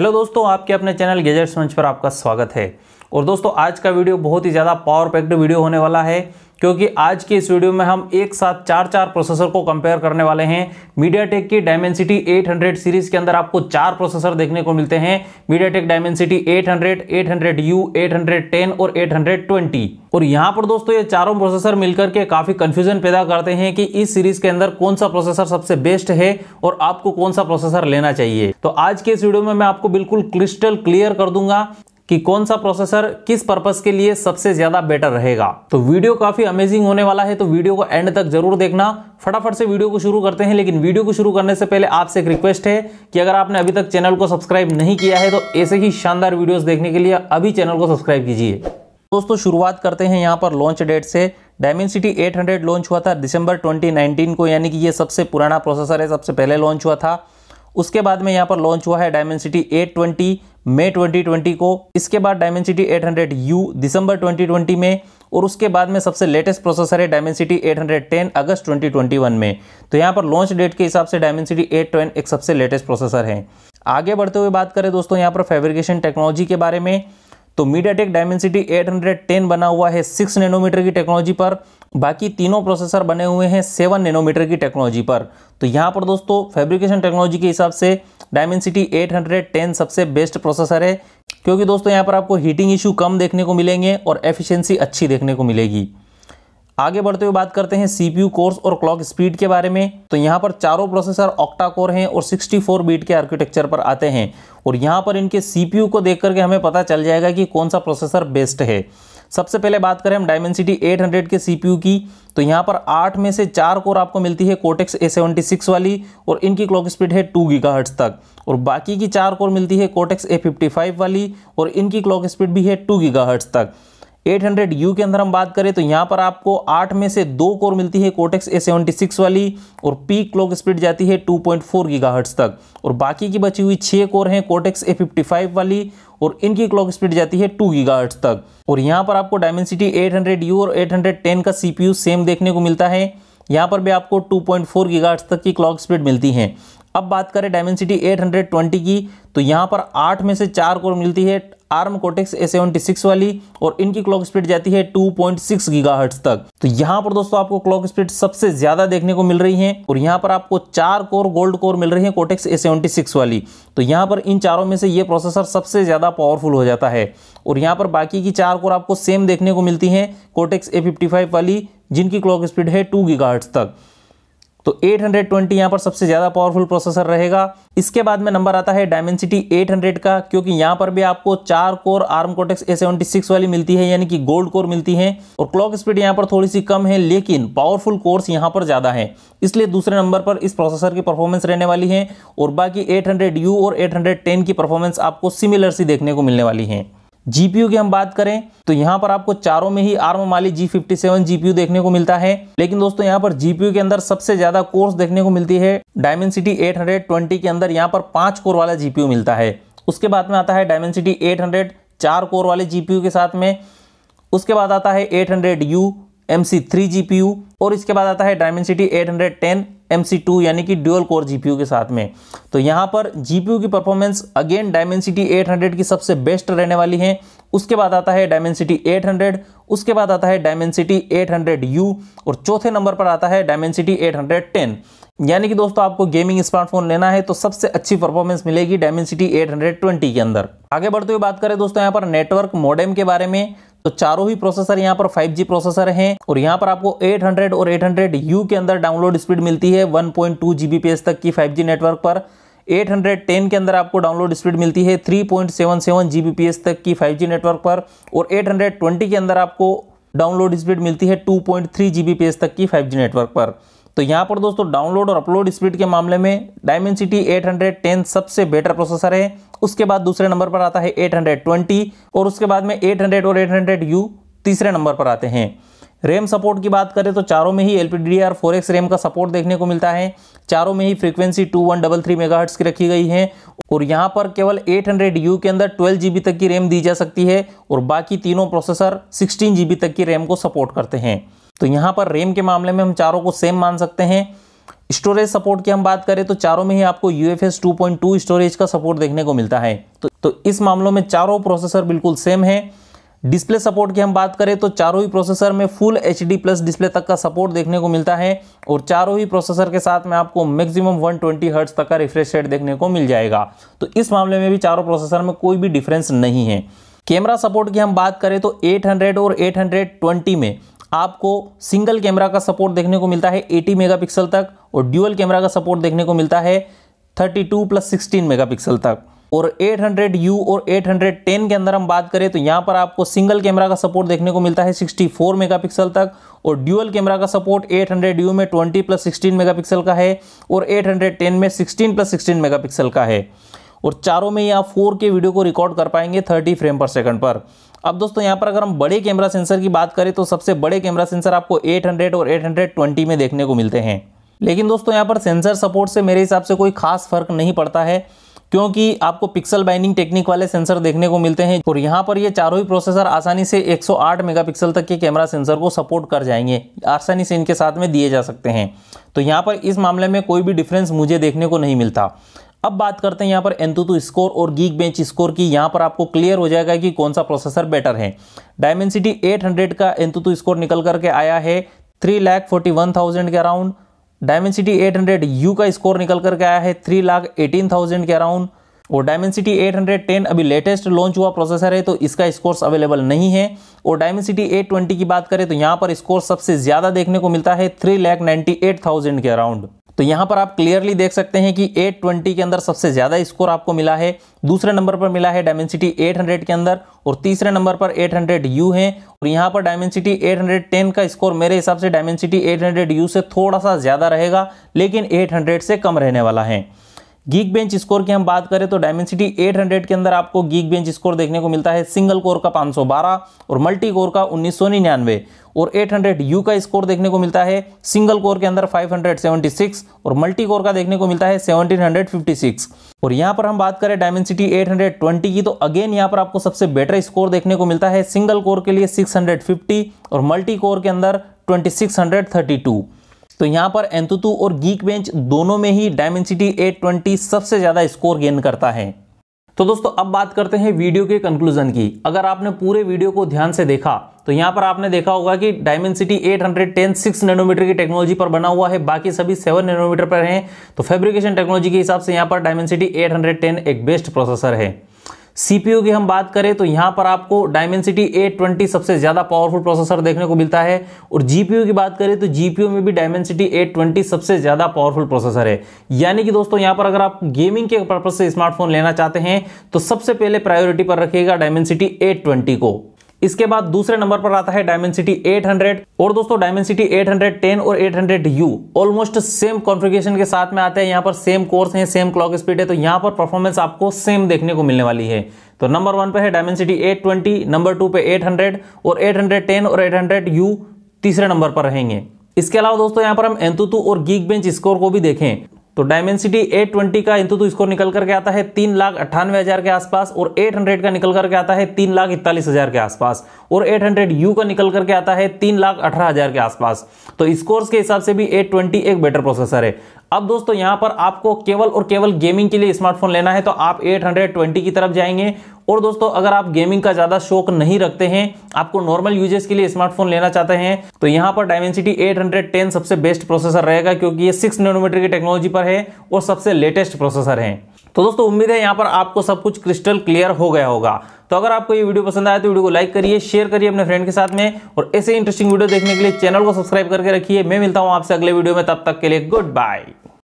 hello दोस्तों आपके अपने चैनल गेजेट्स मंच पर आपका स्वागत है और दोस्तों आज का वीडियो बहुत ही ज़्यादा पावर पैक्ड वीडियो होने वाला है क्योंकि आज के इस वीडियो में हम एक साथ चार चार प्रोसेसर को कंपेयर करने वाले हैं मीडियाटेक की डायमेंसिटी 800 सीरीज के अंदर आपको चार प्रोसेसर देखने को मिलते हैं मीडियाटेक डायमेंसिटी 800, हंड्रेड 810 और 820 और यहाँ पर दोस्तों ये चारों प्रोसेसर मिलकर के काफी कंफ्यूजन पैदा करते हैं कि इस सीरीज के अंदर कौन सा प्रोसेसर सबसे बेस्ट है और आपको कौन सा प्रोसेसर लेना चाहिए तो आज के इस वीडियो में मैं आपको बिल्कुल क्रिस्टल क्लियर कर दूंगा कि कौन सा प्रोसेसर किस पर्पज के लिए सबसे ज्यादा बेटर रहेगा तो वीडियो काफी अमेजिंग होने वाला है तो वीडियो को एंड तक जरूर देखना फटाफट से वीडियो को शुरू करते हैं लेकिन वीडियो को शुरू करने से पहले आपसे एक रिक्वेस्ट है कि अगर आपने अभी तक चैनल को सब्सक्राइब नहीं किया है तो ऐसे ही शानदार वीडियो देखने के लिए अभी चैनल को सब्सक्राइब कीजिए दोस्तों शुरुआत करते हैं यहाँ पर लॉन्च डेट से डायमेंसिटी 800 लॉन्च हुआ था दिसंबर 2019 को यानी कि ये सबसे पुराना प्रोसेसर है सबसे पहले लॉन्च हुआ था उसके बाद में यहाँ पर लॉन्च हुआ है डायमेंसिटी 820 मई 2020 को इसके बाद डायमेंसिटी यू दिसंबर 2020 में और उसके बाद में सबसे लेटेस्ट प्रोसेसर है डायमेंसिटी 810 अगस्त 2021 में तो यहाँ पर लॉन्च डेट के हिसाब से डायमेंसिटी 810 एक सबसे लेटेस्ट प्रोसेसर है आगे बढ़ते हुए बात करें दोस्तों यहाँ पर फेब्रिकेशन टेक्नोलॉजी के बारे में तो मीडिया टेक डायमेंसिटी 810 बना हुआ है सिक्स नैनोमीटर की टेक्नोलॉजी पर बाकी तीनों प्रोसेसर बने हुए हैं सेवन नैनोमीटर की टेक्नोलॉजी पर तो यहाँ पर दोस्तों फैब्रिकेशन टेक्नोलॉजी के हिसाब से डायमेंसिटी 810 सबसे बेस्ट प्रोसेसर है क्योंकि दोस्तों यहाँ पर आपको हीटिंग इशू कम देखने को मिलेंगे और एफिशेंसी अच्छी देखने को मिलेगी आगे बढ़ते हुए बात करते हैं सी कोर्स और क्लॉक स्पीड के बारे में तो यहाँ पर चारों प्रोसेसर ऑक्टा कोर हैं और 64 बीट के आर्किटेक्चर पर आते हैं और यहाँ पर इनके सी को देख करके हमें पता चल जाएगा कि कौन सा प्रोसेसर बेस्ट है सबसे पहले बात करें हम डायमेंसिटी 800 के सीपीयू की तो यहाँ पर आठ में से चार कोर आपको मिलती है कोटेक्स ए सेवेंटी सिक्स वाली और इनकी क्लॉक स्पीड है टू गीगा तक और बाकी की चार कोर मिलती है कोटेक्स ए फिफ्टी फाइव वाली और इनकी क्लॉक स्पीड भी है टू गीगा तक हंड्रेड यू के अंदर हम बात करें तो यहाँ पर आपको आठ में से दो कोर मिलती है कोटेक्स ए सेवेंटी सिक्स वाली और पीक क्लॉक स्पीड जाती है 2.4 पॉइंट तक और बाकी की बची हुई छः कोर हैं कोटेक्स ए फिफ्टी फाइव वाली और इनकी क्लॉक स्पीड जाती है 2 गीगाहर्ट्ज तक और यहाँ पर आपको डायमेंसिटी 800U और 810 का यू सेम देखने को मिलता है यहाँ पर भी आपको टू पॉइंट तक की क्लॉक स्पीड मिलती है अब बात करें डायमेंसिटी 820 की तो यहाँ पर आठ में से चार कोर मिलती है ARM Cortex A seventy six वाली और इनकी क्लॉक स्पीड जाती है टू पॉइंट सिक्स गीगाहर्ट्ज तक तो यहाँ पर दोस्तों आपको क्लॉक स्पीड सबसे ज़्यादा देखने को मिल रही है और यहाँ पर आपको चार कोर गोल्ड कोर मिल रही है कोटेक्स ए सेवेंटी सिक्स वाली तो यहाँ पर इन चारों में से ये प्रोसेसर सबसे ज़्यादा पावरफुल हो जाता है और यहाँ पर बाकी की चार कोर आपको सेम देखने को मिलती है कोटेक्स ए फिफ्टी फाइव वाली जिनकी क्लॉक स्पीड है टू गीगाहर्ट्ज तक तो 820 यहाँ पर सबसे ज़्यादा पावरफुल प्रोसेसर रहेगा इसके बाद में नंबर आता है डायमेंसिटी 800 का क्योंकि यहाँ पर भी आपको चार कोर आर्म कोटेक्स सिक्स वाली मिलती है यानी कि गोल्ड कोर मिलती है और क्लॉक स्पीड यहाँ पर थोड़ी सी कम है लेकिन पावरफुल कोर्स यहाँ पर ज़्यादा है इसलिए दूसरे नंबर पर इस प्रोसेसर की परफॉर्मेंस रहने वाली है और बाकी एट और एट की परफॉर्मेंस आपको सिमिलर सी देखने को मिलने वाली है जीपीयू की हम बात करें तो यहाँ पर आपको चारों में ही ARM Mali G fifty seven GPU देखने को मिलता है लेकिन दोस्तों यहाँ पर जीपीयू के अंदर सबसे ज्यादा कोर्स देखने को मिलती है Dimensity eight hundred twenty के अंदर यहाँ पर पांच कोर वाला जीपीयू मिलता है उसके बाद में आता है डायमेंड सिटी एट हंड्रेड चार कोर वाले जीपीयू के साथ में उसके बाद आता है eight hundred U M C three GPU U और इसके बाद आता है Dimensity eight hundred ten M यानी कि ड्यूअल कोर जीपीयू के साथ में तो यहाँ पर जीपीयू की परफॉर्मेंस अगेन डायमेंसिटी 800 की सबसे बेस्ट रहने वाली है उसके बाद आता है डायमेंसिटी 800 उसके बाद आता है डायमेंसिटी 800U और चौथे नंबर पर आता है डायमेंसिटी 810 यानी कि दोस्तों आपको गेमिंग स्मार्टफोन लेना है तो सबसे अच्छी परफॉर्मेंस मिलेगी डायमेंसिटी 820 के अंदर आगे बढ़ते हुए बात करें दोस्तों यहाँ पर नेटवर्क मॉडेम के बारे में तो चारों ही प्रोसेसर यहाँ पर 5G प्रोसेसर हैं और यहाँ पर आपको 800 और 800U के अंदर डाउनलोड स्पीड मिलती है 1.2 Gbps तक की 5G नेटवर्क पर 810 के अंदर आपको डाउनलोड स्पीड मिलती है 3.77 Gbps तक की 5G नेटवर्क पर और 820 के अंदर आपको डाउनलोड स्पीड मिलती है 2.3 Gbps तक की 5G नेटवर्क पर तो यहाँ पर दोस्तों डाउनलोड और अपलोड स्पीड के मामले में डायमेंसिटी एट सबसे बेटर प्रोसेसर है उसके बाद दूसरे नंबर पर आता है 820 और उसके बाद में 800 और 800U तीसरे नंबर पर आते हैं रैम सपोर्ट की बात करें तो चारों में ही L P D R four X RAM का सपोर्ट देखने को मिलता है चारों में ही frequency two one double three mega की रखी गई है और यहाँ पर केवल हंड्रेड यू के अंदर ट्वेल्व जीबी तक की रैम दी जा सकती है और बाकी तीनों प्रोसेसर सिक्सटीन जीबी तक की रैम को सपोर्ट करते हैं तो यहाँ पर रेम के मामले में हम चारों को सेम मान सकते हैं स्टोरेज सपोर्ट की हम बात करें तो चारों में ही आपको U F two point two storage का सपोर्ट देखने को मिलता है तो, तो इस मामलों में चारों प्रोसेसर बिल्कुल सेम है डिस्प्ले सपोर्ट की हम बात करें तो चारों ही प्रोसेसर में full H D plus display तक का सपोर्ट देखने को मिलता है और चारों ही प्रोसेसर के साथ में आपको मैक्सिमम 120 ट्वेंटी हर्ट्स तक का रिफ्रेश रेट देखने को मिल जाएगा तो इस मामले में भी चारों प्रोसेसर में कोई भी डिफरेंस नहीं है कैमरा सपोर्ट की हम बात करें तो 800 और 820 में आपको सिंगल कैमरा का सपोर्ट देखने को मिलता है 80 मेगापिक्सल तक और ड्यूअल कैमरा का सपोर्ट देखने को मिलता है 32 प्लस 16 मेगापिक्सल तक और 800U और 810 के अंदर हम बात करें तो यहाँ पर आपको सिंगल कैमरा का सपोर्ट देखने को मिलता है 64 मेगापिक्सल तक और ड्यूअल कैमरा का सपोर्ट 800U में 20 प्लस 16 मेगापिक्सल का है और 810 में 16 प्लस 16 मेगापिक्सल का है और चारों में ही आप फोर के वीडियो को रिकॉर्ड कर पाएंगे थर्टी फ्रेम पर सेकंड पर अब दोस्तों यहाँ पर अगर हम बड़े कैमरा सेंसर की बात करें तो सबसे बड़े कैमरा सेंसर आपको 800 और 820 में देखने को मिलते हैं लेकिन दोस्तों यहाँ पर सेंसर सपोर्ट से मेरे हिसाब से कोई खास फर्क नहीं पड़ता है क्योंकि आपको पिक्सल बाइंडिंग टेक्निक वाले सेंसर देखने को मिलते हैं और यहाँ पर ये चारों ही प्रोसेसर आसानी से 108 मेगापिक्सल तक के कैमरा सेंसर को सपोर्ट कर जाएंगे आसानी से इनके साथ में दिए जा सकते हैं तो यहाँ पर इस मामले में कोई भी डिफरेंस मुझे देखने को नहीं मिलता अब बात करते हैं यहाँ पर एंतुतु स्कोर और गीक बेंच स्कोर की यहाँ पर आपको क्लियर हो जाएगा कि कौन सा प्रोसेसर बेटर है डायमेंसिटी 800 का एंतुतु स्कोर निकल करके आया है three lakh forty one thousand के अराउंड डायमेंसिटी 800 यू का स्कोर निकल करके आया है थ्री लाख एटीन थाउजेंड के अराउंड और डायमेंसिटी 810 अभी लेटेस्ट लॉन्च हुआ प्रोसेसर है तो इसका स्कोर्स अवेलेबल नहीं है और डायमेंसिटी 820 की बात करें तो यहाँ पर स्कोर सबसे ज़्यादा देखने को मिलता है three lakh ninety eight thousand के अराउंड तो यहाँ पर आप क्लियरली देख सकते हैं कि 820 के अंदर सबसे ज़्यादा स्कोर आपको मिला है दूसरे नंबर पर मिला है डायमेंसिटी 800 के अंदर और तीसरे नंबर पर 800 यू है और यहाँ पर डायमेंसिटी 810 का स्कोर मेरे हिसाब से डायमेंसिटी 800 यू से थोड़ा सा ज़्यादा रहेगा लेकिन 800 से कम रहने वाला है गीक बेंच स्कोर की हम बात करें तो डायमेंसिटी 800 के अंदर आपको गीक बेंच स्कोर देखने को मिलता है सिंगल कोर का 512 और मल्टी कोर का उन्नीस और 800 यू का स्कोर देखने को मिलता है सिंगल कोर के अंदर 576 और मल्टी कोर का देखने को मिलता है 1756 और यहाँ पर हम बात करें डायमेंसिटी 820 की तो अगेन यहाँ पर आपको सबसे बेटर स्कोर देखने को मिलता है सिंगल कोर के लिए सिक्स और मल्टी कोर के अंदर ट्वेंटी तो यहाँ पर एंतुतु और गीक बेंच दोनों में ही डायमेंसिटी 820 सबसे ज़्यादा स्कोर गेन करता है तो दोस्तों अब बात करते हैं वीडियो के कंक्लूजन की अगर आपने पूरे वीडियो को ध्यान से देखा तो यहाँ पर आपने देखा होगा कि डायमेंसिटी 810 सिक्स नैनोमीटर की टेक्नोलॉजी पर बना हुआ है बाकी सभी 7 नैनोमीटर पर हैं तो फैब्रिकेशन टेक्नोलॉजी के हिसाब से यहाँ पर डायमेंसिटी 810 एक बेस्ट प्रोसेसर है सीपीयू की हम बात करें तो यहाँ पर आपको डायमेंसिटी ए सबसे ज़्यादा पावरफुल प्रोसेसर देखने को मिलता है और जीपीयू की बात करें तो जीपीयू में भी डायमेंसिटी ए सबसे ज़्यादा पावरफुल प्रोसेसर है यानी कि दोस्तों यहाँ पर अगर आप गेमिंग के पर्पज से स्मार्टफोन लेना चाहते हैं तो सबसे पहले प्रायोरिटी पर रखिएगा डायमेंसिटी ए को इसके बाद दूसरे नंबर पर आता है डायमेंसिटी 800 और दोस्तों डायमेंसिटी 810 और 800U ऑलमोस्ट सेम कॉन्फ़िगरेशन के साथ में आते हैं यहां पर सेम कोर्स है सेम क्लॉक स्पीड है तो यहाँ पर परफॉर्मेंस आपको सेम देखने को मिलने वाली है तो नंबर वन पे है डायमेंसिटी 820 नंबर टू पे 800 और 810 और 800U तीसरे नंबर पर रहेंगे इसके अलावा दोस्तों यहाँ पर हम एंतुतु और गीक बेंच स्कोर को भी देखें तो डायमेंसिटी एट ट्वेंटी का इंतु तो स्कोर निकल करके आता है तीन लाख अट्ठानवे हज़ार के आसपास और एट हंड्रेड का निकल करके आता है तीन लाख इकतालीस हज़ार के आसपास और एट हंड्रेड यू का निकल करके आता है तीन लाख अठारह हज़ार के आसपास तो स्कोर्स के हिसाब से भी एट ट्वेंटी एक बेटर प्रोसेसर है अब दोस्तों यहां पर आपको केवल और केवल गेमिंग के लिए स्मार्टफोन लेना है तो आप 820 की तरफ जाएंगे और दोस्तों अगर आप गेमिंग का ज़्यादा शौक नहीं रखते हैं आपको नॉर्मल यूजेस के लिए स्मार्टफोन लेना चाहते हैं तो यहाँ पर डायमेंसिटी 810 सबसे बेस्ट प्रोसेसर रहेगा क्योंकि ये 6 नैनोमीटर की टेक्नोलॉजी पर है और सबसे लेटेस्ट प्रोसेसर है तो दोस्तों उम्मीद है यहाँ पर आपको सब कुछ क्रिस्टल क्लियर हो गया होगा तो अगर आपको ये वीडियो पसंद आया तो वीडियो को लाइक करिए शेयर करिए अपने फ्रेंड के साथ में और ऐसे इंटरेस्टिंग वीडियो देखने के लिए चैनल को सब्सक्राइब करके रखिए मैं मिलता हूँ आपसे अगले वीडियो में तब तक के लिए गुड बाय